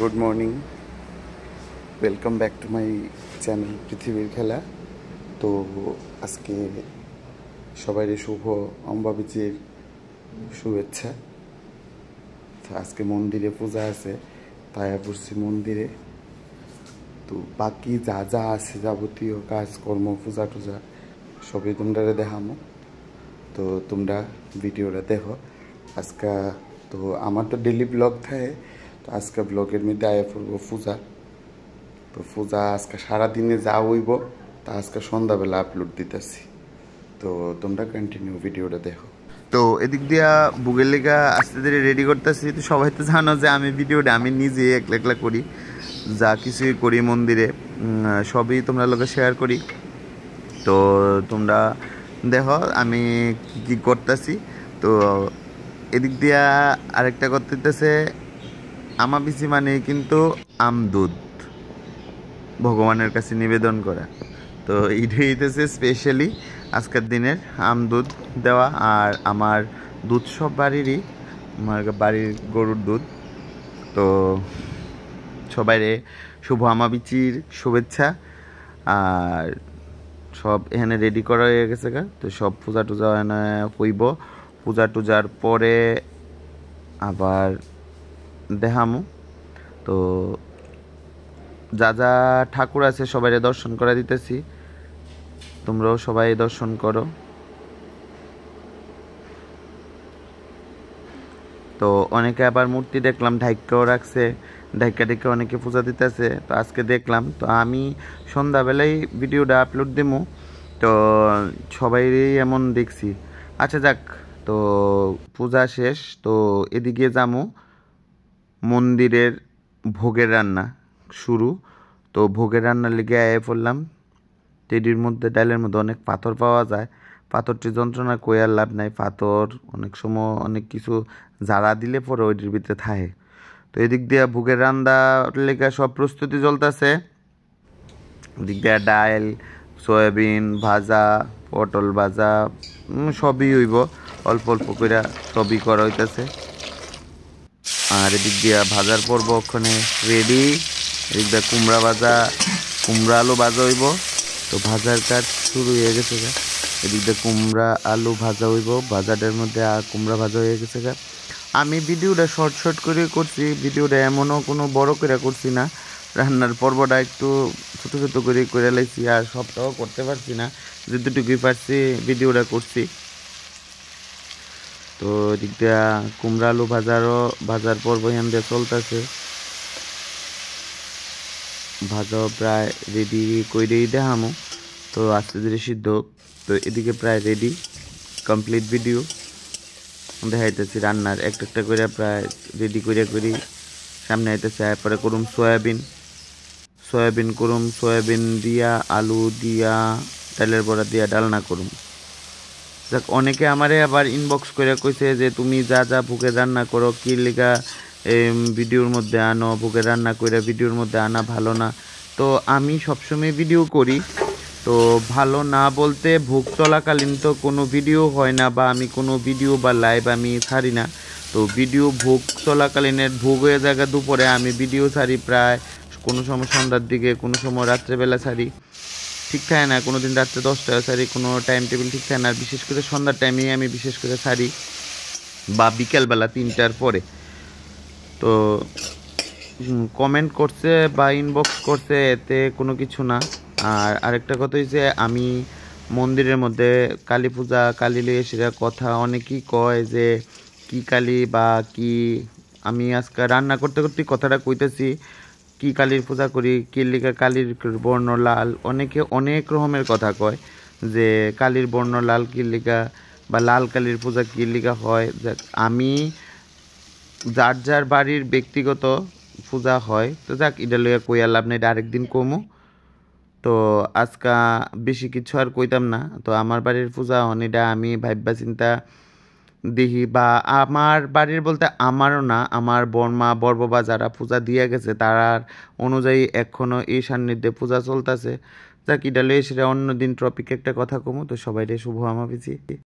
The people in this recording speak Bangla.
good morning welcome back to my channel পৃথিবীর খেলা তো আজকে সবাইরে শুভ অম্বাবিচির শুভেচ্ছা তো আজকে মন্দিরে পূজা আছে তাই পড়ছি মন্দিরে তো বাকি যা যা আছে যাবতীয় কাজকর্ম পূজা টুজা সবই তোমরা দেখামো তো তোমরা ভিডিওটা দেখো আজকা তো আমার তো ডেলি ব্লগ থাকে তো আজকে ব্লগের মধ্যে আয়া পড়বো পূজা তো পূজা আজকে সারাদিনে যা হইব তা আজকে সন্ধ্যাবেলা আপলোড দিতেছি তো তোমরা কন্টিনিউ ভিডিওটা দেখো তো এদিক দিয়া বুগের লেগা আস্তে ধীরে রেডি করতেছি তো সবাই তো জানো যে আমি ভিডিওটা আমি নিজে একলা একলা করি যা কিছুই করি মন্দিরে সবই তোমরা লোকে শেয়ার করি তো তোমরা দেখো আমি কি কী করতেছি তো এদিক দিয়া আরেকটা করতেছে আমাবিসি মানে কিন্তু আমদুদ ভগবানের কাছে নিবেদন করা তো এইটা হইতেছে স্পেশালি আজকের দিনের আমদুধ দেওয়া আর আমার দুধ সব বাড়িরই আমার বাড়ির গরুর দুধ তো রে শুভ আমাবিচির শুভেচ্ছা আর সব এখানে রেডি করা হয়ে গেছে গা তো সব পূজা টুজা এখানে হইব পূজা টুজার পরে আবার দেখামো তো যা যা ঠাকুর আছে সবাই দর্শন করে দিতেছি তোমরাও সবাই দর্শন করো তো অনেকে আবার মূর্তি দেখলাম ঢাইকাও রাখছে ঢাইকা ঢেকে অনেকে পূজা দিতেছে তো আজকে দেখলাম তো আমি সন্ধ্যাবেলায় ভিডিওটা আপলোড দেবো তো সবাইরই এমন দেখছি আচ্ছা যাক তো পূজা শেষ তো এদিকে যামো মন্দিরের ভোগের রান্না শুরু তো ভোগের রান্নার লেগে আয়ে পড়লাম টেডির মধ্যে ডালের মধ্যে অনেক পাথর পাওয়া যায় পাথরটি যন্ত্রণা কয়ার লাভ নাই পাথর অনেক সময় অনেক কিছু জ্বালা দিলে পরে ওইটির ভিতরে থাকে তো এদিক দিয়ে ভোগের রান্নার লেগে সব প্রস্তুতি চলতেছে এদিক দিয়ে ডাল সয়াবিন ভাজা পটল ভাজা সবই হইব অল্প অল্প করে সবই করা হইতেছে আর এদিক দিয়া ভাজার পর্ব ওখানে রেডি এদিক দিয়ে কুমড়া ভাজা কুমড়া আলু ভাজা হইব তো ভাজার কাজ শুরু হয়ে গেছে গা এদিক দিয়ে কুমড়া আলু ভাজা হইব ভাজাটার মধ্যে আর কুমড়া ভাজা হয়ে গেছে গা আমি ভিডিওটা শর্ট শর্ট করে করছি ভিডিওটা এমনও কোনো বড় করে করছি না রান্নার পর্বটা একটু ছোটো ছোটো করে করে লাইছি আর সবটাও করতে পারছি না যতটুকুই পারছি ভিডিওটা করছি তো এদিকটা কুমড়া আলু ভাজারও ভাজার পর্ব এখান দিয়ে চলতেছে ভাজাও প্রায় রেডি করেই দেখামো তো আস্তে ধীরে সিদ্ধ তো এদিকে প্রায় রেডি কমপ্লিট ভিডিও দেখাইতেছি রান্নার একটা একটা করে প্রায় রেডি করে করি সামনে আইতেছে এরপরে করুম সয়াবিন সয়াবিন করুম সয়াবিন দিয়া আলু দিয়া তেলের বড়া দিয়া ডালনা করুম যাক অনেকে আমারে আবার ইনবক্স করে কইছে যে তুমি যা যা ভুকে রান্না করো কি লেখা ভিডিওর মধ্যে আনো ভুকে রান্না করে ভিডিওর মধ্যে আনা ভালো না তো আমি সবসময় ভিডিও করি তো ভালো না বলতে ভোগ চলাকালীন তো কোনো ভিডিও হয় না বা আমি কোনো ভিডিও বা লাইভ আমি ছাড়ি না তো ভিডিও ভোগ চলাকালীনের ভোগ হয়ে জায়গা দুপুরে আমি ভিডিও ছাড়ি প্রায় কোনো সময় সন্ধ্যার দিকে কোনো সময় রাত্রেবেলা ছাড়ি ঠিক থাকে না কোনো দিন রাত্রে দশটায় সারি কোনো টাইম টেবিল ঠিক থাকে না আর বিশেষ করে সন্ধ্যার টাইমেই আমি বিশেষ করে সারি বা বিকেলবেলা তিনটার পরে তো কমেন্ট করছে বা ইনবক্স করছে এতে কোনো কিছু না আর আরেকটা কথা হচ্ছে আমি মন্দিরের মধ্যে কালী পূজা কালী লিয়ে সেটা কথা অনেকেই কয় যে কি কালী বা কি আমি আজকে রান্না করতে করতে কথাটা কইতেছি কি কালীর পূজা করি কিল্লিকা কালীর বর্ণ লাল অনেকে অনেক রকমের কথা কয় যে কালীর বর্ণ লাল কিল্লিকা বা লাল কালীর পূজা কিল্লিকা হয় আমি যার যার বাড়ির ব্যক্তিগত পূজা হয় তো যাক এটা লইয়া কইয়া লাভ নাই আরেকদিন কমু তো আজকা বেশি কিছু আর কইতাম না তো আমার বাড়ির পূজা অনেকটা আমি ভাববা চিন্তা দিহি বা আমার বাড়ির বলতে আমারও না আমার বর্মা বর্ববা যারা পূজা দিয়ে গেছে তারার অনুযায়ী এখনও এই সান্নিধ্যে পূজা চলতেছে যা ডালে সেটা অন্য দিন টপিক একটা কথা কমো তো সবাইরে শুভ বেছি